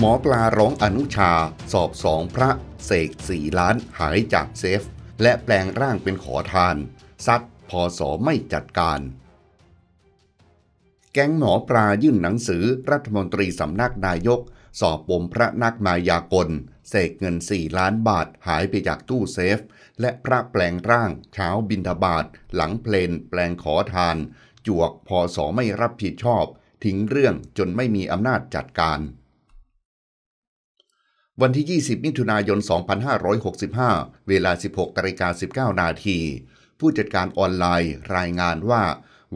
หมอปลาร้องอนุชา สอบสองพระเสกสี่ล้านหายจากเซฟ และแปลงร่างเป็นขอทานซัดพอสอไม่จัดการ แก๊งหมอปลายื่นหนังสือรัฐมนตรีสำนักนายก สอบปมพระนักมายากลเสกเงินสี่ล้านบาทหายไปจากตู้เซฟ และพระแปลงร่างเช้าบินทบาทหลังเพลน แปลงขอทาน จวกพอสอไม่รับผิดชอบ ทิ้งเรื่องจนไม่มีอำนาจจัดการวันที่ 20 มิถุนายน 2565 เวลา 16นาิกา19 นาที ผู้จัดการออนไลน์รายงานว่า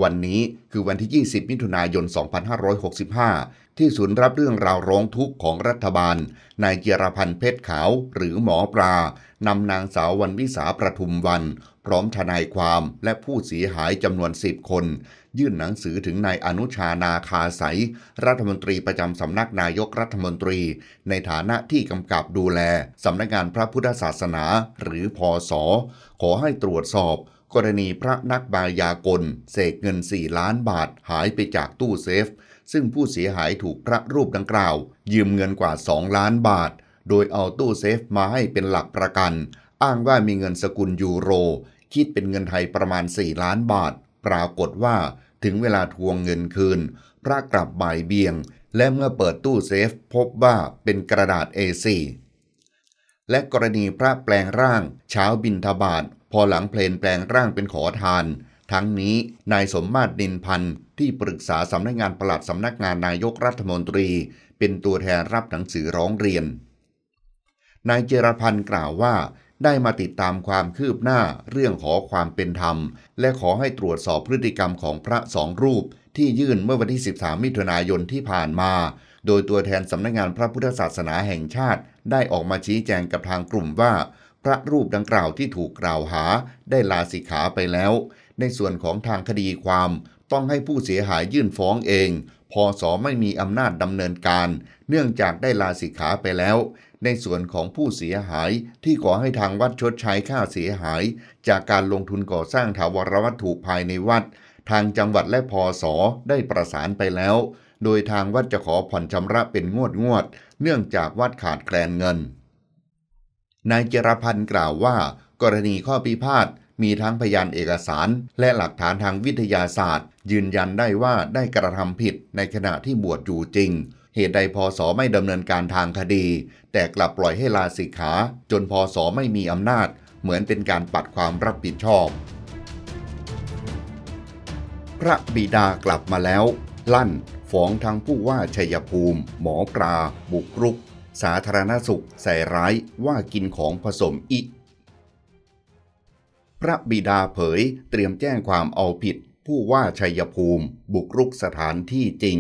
วันนี้คือวันที่ 20 มิถุนายน 2565 ที่ศูนย์รับเรื่องราวร้องทุกข์ของรัฐบาล นายเจรพันธ์เพชรขาวหรือหมอปลา นำนางสาววันวิสาประทุมวันพร้อมทนายความและผู้เสียหายจำนวน 10 คน ยื่นหนังสือถึงนายอนุชานาคาสายรัฐมนตรีประจำสำนักนายกรัฐมนตรี ในฐานะที่กำกับดูแลสำนักงานพระพุทธศาสนาหรือพอสอขอให้ตรวจสอบ กรณีพระนักบายากลเสกเงิน 4 ล้านบาทหายไปจากตู้เซฟ ซึ่งผู้เสียหายถูกพระรูปดังกล่าว ยืมเงินกว่า2ล้านบาทโดยเอาตู้เซฟมาให้เป็นหลักประกัน อ้างว่ามีเงินสกุลยูโรคิดเป็นเงินไทยประมาณ 4 ล้านบาท ปรากฏว่าถึงเวลาทวงเงินคืน พระกลับบ่ายเบียง และเมื่อเปิดตู้เซฟพบว่าเป็นกระดาษ A4 และกรณีพระแปลงร่างเช้าบินทบาท พอหลังเพลนแปลงร่างเป็นขอทาน ทั้งนี้นายสมมาตรดินพันธ์ ที่ปรึกษาสำนักงานปลัดสำนักงานนายกรัฐมนตรีเป็นตัวแทนรับหนังสือร้องเรียน นายเจรพันธ์กล่าวว่าได้มาติดตามความคืบหน้าเรื่องขอความเป็นธรรม และขอให้ตรวจสอบพฤติกรรมของพระสองรูป ที่ยื่นเมื่อวันที่ 13 มิถุนายนที่ผ่านมา โดยตัวแทนสำนักงงานพระพุทธศาสนาแห่งชาติได้ออกมาชี้แจงกับทางกลุ่มว่า พระรูปดังกล่าวที่ถูกกล่าวหาได้ลาสิกขาไปแล้ว ในส่วนของทางคดีความต้องให้ผู้เสียหายยื่นฟ้องเองพอสอไม่มีอำนาจดำเนินการ เนื่องจากได้ลาสิกขาไปแล้ว ในส่วนของผู้เสียหายที่ขอให้ทางวัดชดใช้ค่าเสียหาย จากการลงทุนก่อสร้างถาวรวัตถุภายในวัด ทางจังหวัดและพอสอได้ประสานไปแล้ว โดยทางวัดจะขอผ่อนชำระเป็นงวดงวดเนื่องจากวัดขาดแคลนเงิน นายเจรพันธ์กล่าวว่า กรณีข้อพิพาทมีทั้งพยานเอกสาร และหลักฐานทางวิทยาศาสตร์ ยืนยันได้ว่าได้กระทำผิดในขณะที่บวชอยู่จริง เหตุใดพศไม่ดำเนินการทางคดี แต่กลับปล่อยให้ลาสิกขาจนพศไม่มีอำนาจ เหมือนเป็นการปัดความรับผิดชอบ พระบิดากลับมาแล้ว ลั่นฟ้องทั้งผู้ว่าชัยภูมิ หมอปลาบุกรุก สาธารณสุข ใส่ร้ายว่ากินของผสมอิพระบิดาเผยเตรียมแจ้งความเอาผิด ผู้ว่าชัยภูมิ บุกรุกสถานที่จริง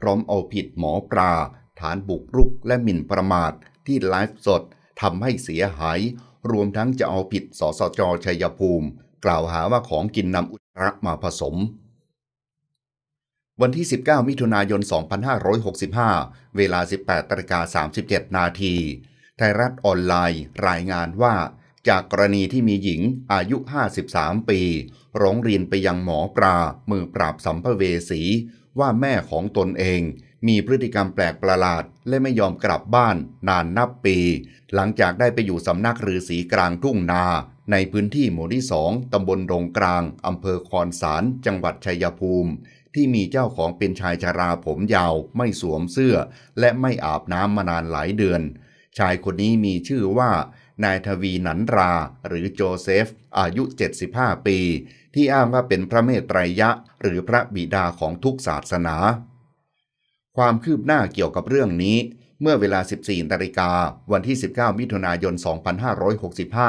พร้อมเอาผิดหมอปลาฐานบุกรุกและหมิ่นประมาท ที่ไลฟ์สดทำให้เสียหาย รวมทั้งจะเอาผิด สสจชัยภูมิ กล่าวหาว่าของกินนำอุจจาระมาผสม วันที่ 19 มิถุนายน 2565 เวลา 18ตรกา37นาทีไทยรัฐออนไลน์รายงานว่าจากกรณีที่มีหญิงอายุ 53 ปีร้องเรียนไปยังหมอปลามือปราบสัมภเวสี ว่าแม่ของตนเอง มีพฤติกรรมแปลกประหลาด และไม่ยอมกลับบ้านนานนับปี หลังจากได้ไปอยู่สำนักฤาษีกลางทุ่งนา ในพื้นที่หมู่ที่สองตำบลดงกลาง อำเภอคอนสาร จังหวัดชัยภูมิ ที่มีเจ้าของเป็นชายชาราผมยาวไม่สวมเสื้อ และไม่อาบน้ำมานานหลายเดือน ชายคนนี้มีชื่อว่านายทวีหนันรา หรือโจเซฟ อายุ 75 ปี ที่อ้างว่าเป็นพระเมตไตรยะ หรือพระบิดาของทุกศาสนา ความคืบหน้าเกี่ยวกับเรื่องนี้ เมื่อเวลา 14นาฬิกาวันที่ 19 มิถุนายน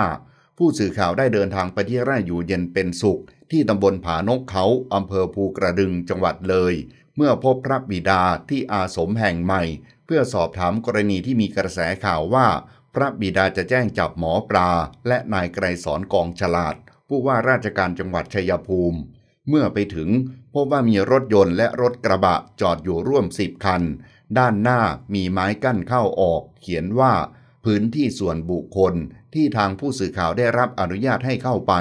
2565 ผู้สื่อข่าวได้เดินทางไปที่ไร่อยู่เย็นเป็นสุข ที่ตำบลผานกเขาอำเภอภูกระดึงจังหวัดเลย เมื่อพบพระบิดาที่อาสมแห่งใหม่ เพื่อสอบถามกรณีที่มีกระแสข่าวว่าพระบิดาจะแจ้งจับหมอปลา และนายไกรสอนกองฉลาด ผู้ว่าราชการจังหวัดชัยภูมิ เมื่อไปถึงพบว่ามีรถยนต์และรถกระบะจอดอยู่ร่วมสิบคัน ด้านหน้ามีไม้กั้นเข้าออก เขียนว่า พื้นที่ส่วนบุคคล ที่ทางผู้สื่อข่าวได้รับอนุญาตให้เข้าไป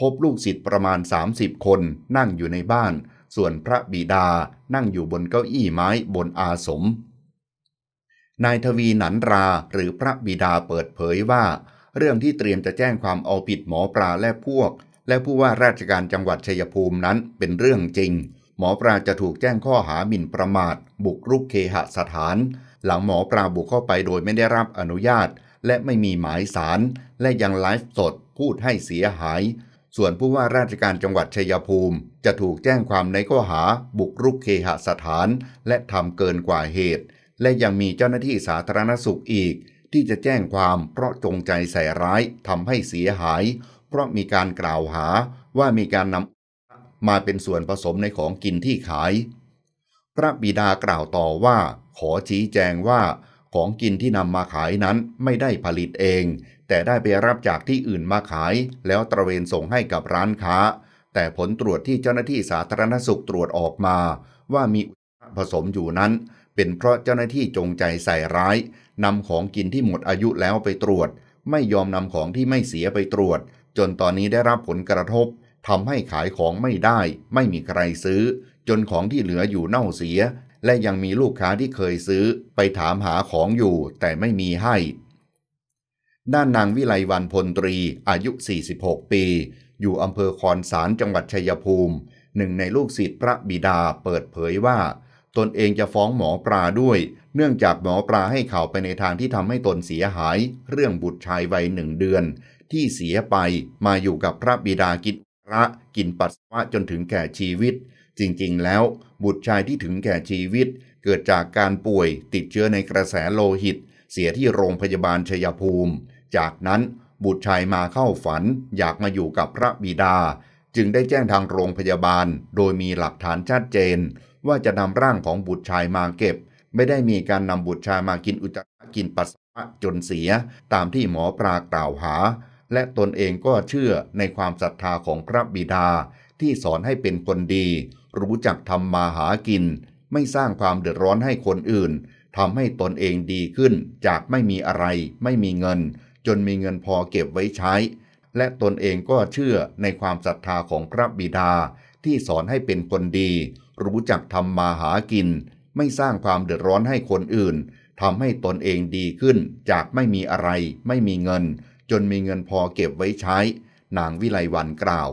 พบลูกศิษย์ประมาณ 30 คน นั่งอยู่ในบ้าน ส่วนพระบิดานั่งอยู่บนเก้าอี้ไม้บนอาสมนายทวีหนันราหรือพระบิดาเปิดเผยว่า เรื่องที่เตรียมจะแจ้งความเอาผิดหมอปลาและพวก และผู้ว่าราชการจังหวัดชัยภูมินั้นเป็นเรื่องจริง หมอปลาจะถูกแจ้งข้อหาหมิ่นประมาท บุกรุก เคหสถาน หลังหมอปลาบุกเข้าไปโดยไม่ได้รับอนุญาต และไม่มีหมายสาร และยังไลฟ์สดพูดให้เสียหาย ส่วนผู้ว่าราชการจังหวัดชัยภูมิ จะถูกแจ้งความในข้อหาบุกรุกเคหสถาน และทำเกินกว่าเหตุและยังมีเจ้าหน้าที่สาธารณสุขอีกที่จะแจ้งความเพราะจงใจใส่ร้ายทำให้เสียหาย เพราะมีการกล่าวหาว่ามีการนำมาเป็นส่วนผสมในของกินที่ขาย พระบิดากล่าวต่อว่าขอชี้แจงว่าของกินที่นำมาขายนั้นไม่ได้ผลิตเอง แต่ได้ไปรับจากที่อื่นมาขาย แล้วตระเวนส่งให้กับร้านค้า แต่ผลตรวจที่เจ้าหน้าที่สาธารณสุขตรวจออกมา ว่ามีผสมอยู่นั้นเป็นเพราะเจ้าหน้าที่จงใจใส่ร้ายนำของกินที่หมดอายุแล้วไปตรวจ ไม่ยอมนำของที่ไม่เสียไปตรวจ จนตอนนี้ได้รับผลกระทบทำให้ขายของไม่ได้ ไม่มีใครซื้อ จนของที่เหลืออยู่เน่าเสีย และยังมีลูกค้าที่เคยซื้อ ไปถามหาของอยู่ แต่ไม่มีให้ ด้านนางวิไลวันพลตรี อายุ 46 ปี อยู่อำเภอคอนสารจังหวัดชัยภูมิ หนึ่งในลูกศิษย์พระบิดาเปิดเผยว่าตนเองจะฟ้องหมอปลาด้วย เนื่องจากหมอปลาให้ข่าวไปในทางที่ทำให้ตนเสียหาย เรื่องบุตรชายวัยหนึ่งเดือน ที่เสียไปมาอยู่กับพระบิดา กิจระ กินปัสสาวะจนถึงแก่ชีวิต จริงๆ แล้วบุตรชายที่ถึงแก่ชีวิต เกิดจากการป่วยติดเชื้อในกระแสโลหิต เสียที่โรงพยาบาลชยภูมิ จากนั้นบุตรชายมาเข้าฝันอยากมาอยู่กับพระบิดา จึงได้แจ้งทางโรงพยาบาล โดยมีหลักฐานชัดเจนว่าจะนำร่างของบุตรชายมาเก็บ ไม่ได้มีการนำบุตรชายมากินอุจจาระกินปัสสาวะจนเสีย ตามที่หมอปลากล่าวหา และตนเองก็เชื่อในความศรัทธาของพระบิดาที่สอนให้เป็นคนดี รู้จักทำมาหากิน ไม่สร้างความเดือดร้อนให้คนอื่น ทำให้ตนเองดีขึ้นจากไม่มีอะไร ไม่มีเงิน จนมีเงินพอเก็บไว้ใช้ และตนเองก็เชื่อในความศรัทธาของพระบิดาที่สอนให้เป็นคนดีรู้จักทำมาหากิน ไม่สร้างความเดือดร้อนให้คนอื่นทำให้ตนเองดีขึ้น จากไม่มีอะไร ไม่มีเงิน จนมีเงินพอเก็บไว้ใช้ นางวิไลวันกล่าว